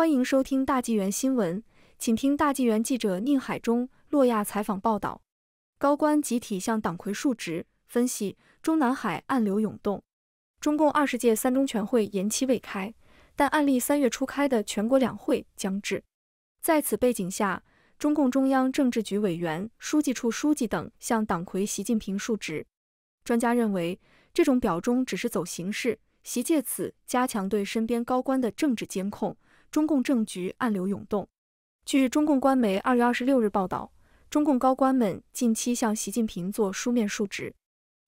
欢迎收听大纪元新闻，请听大纪元记者宁海中、洛亚采访报道。高官集体向党魁述职，分析中南海暗流涌动。中共二十届三中全会延期未开，但案例三月初开的全国两会将至。在此背景下，中共中央政治局委员、书记处书记等向党魁习近平述职。专家认为，这种表忠只是走形式，习借此加强对身边高官的政治监控。中共政局暗流涌动。据中共官媒二月二十六日报道，中共高官们近期向习近平做书面述职，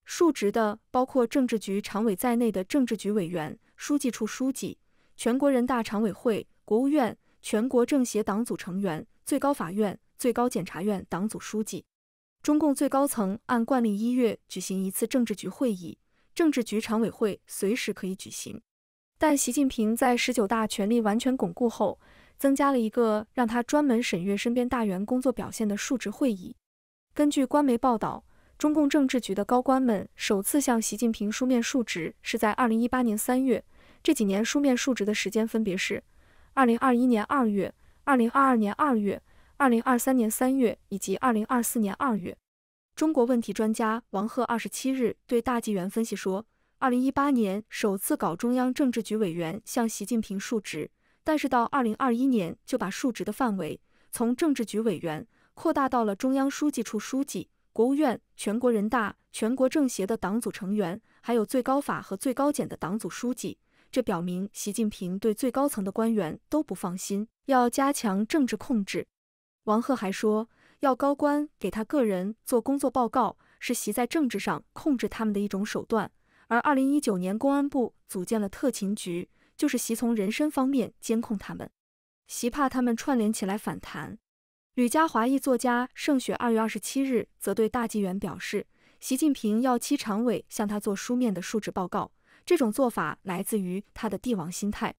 述职的包括政治局常委在内的政治局委员、书记处书记、全国人大常委会、国务院、全国政协党组成员、最高法院、最高检察院党组书记。中共最高层按惯例一月举行一次政治局会议，政治局常委会随时可以举行。但习近平在十九大权力完全巩固后，增加了一个让他专门审阅身边大员工作表现的述职会议。根据官媒报道，中共政治局的高官们首次向习近平书面述职是在2018年3月。这几年书面述职的时间分别是2021年2月、2022年2月、2023年3月以及2024年2月。中国问题专家王贺二十七日对大纪元分析说。二零一八年首次搞中央政治局委员向习近平述职，但是到二零二一年就把述职的范围从政治局委员扩大到了中央书记处书记、国务院、全国人大、全国政协的党组成员，还有最高法和最高检的党组书记。这表明习近平对最高层的官员都不放心，要加强政治控制。王贺还说，要高官给他个人做工作报告，是习在政治上控制他们的一种手段。而二零一九年，公安部组建了特勤局，就是习从人身方面监控他们。习怕他们串联起来反弹。吕家华裔作家盛雪二月二十七日则对大纪元表示，习近平要七常委向他做书面的述职报告，这种做法来自于他的帝王心态，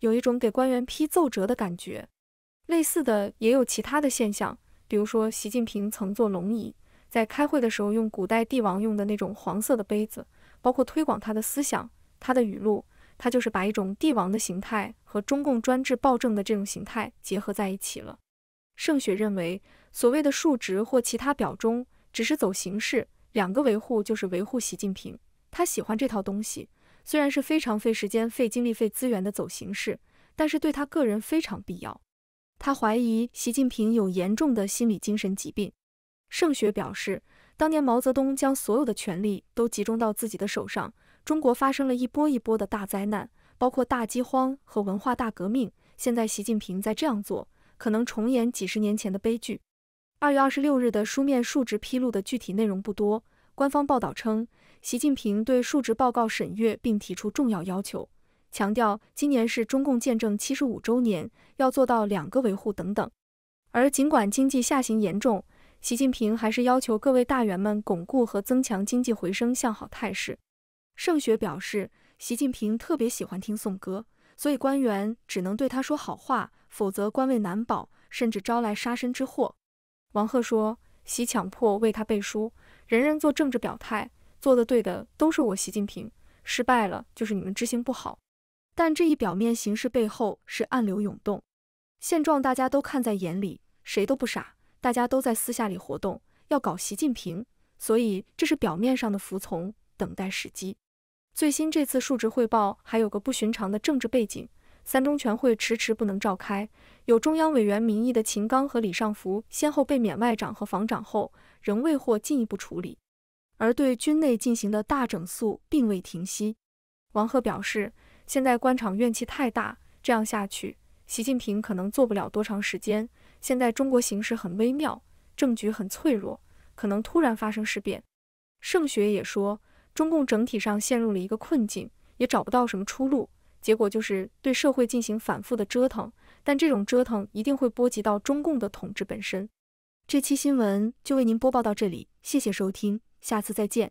有一种给官员批奏折的感觉。类似的也有其他的现象，比如说习近平曾坐龙椅，在开会的时候用古代帝王用的那种黄色的杯子。包括推广他的思想，他的语录，他就是把一种帝王的形态和中共专制暴政的这种形态结合在一起了。盛雪认为，所谓的述职或其他表中，只是走形式，两个维护就是维护习近平，他喜欢这套东西，虽然是非常费时间、费精力、费资源的走形式，但是对他个人非常必要。他怀疑习近平有严重的心理精神疾病。盛雪表示。当年毛泽东将所有的权力都集中到自己的手上，中国发生了一波一波的大灾难，包括大饥荒和文化大革命。现在习近平在这样做，可能重演几十年前的悲剧。二月二十六日的书面述职披露的具体内容不多，官方报道称，习近平对述职报告审阅并提出重要要求，强调今年是中共建政七十五周年，要做到两个维护等等。而尽管经济下行严重，习近平还是要求各位大员们巩固和增强经济回升向好态势。盛雪表示，习近平特别喜欢听颂歌，所以官员只能对他说好话，否则官位难保，甚至招来杀身之祸。王贺说，习强迫为他背书，人人做政治表态，做得对的都是我习近平，失败了就是你们执行不好。但这一表面形式背后是暗流涌动，现状大家都看在眼里，谁都不傻。大家都在私下里活动，要搞习近平，所以这是表面上的服从，等待时机。最新这次述职汇报还有个不寻常的政治背景：三中全会迟迟不能召开，有中央委员名义的秦刚和李尚福先后被免外长和防长后，仍未获进一步处理。而对军内进行的大整肃并未停息。王贺表示，现在官场怨气太大，这样下去，习近平可能做不了多长时间。现在中国形势很微妙，政局很脆弱，可能突然发生事变。盛雪也说，中共整体上陷入了一个困境，也找不到什么出路，结果就是对社会进行反复的折腾，但这种折腾一定会波及到中共的统治本身。这期新闻就为您播报到这里，谢谢收听，下次再见。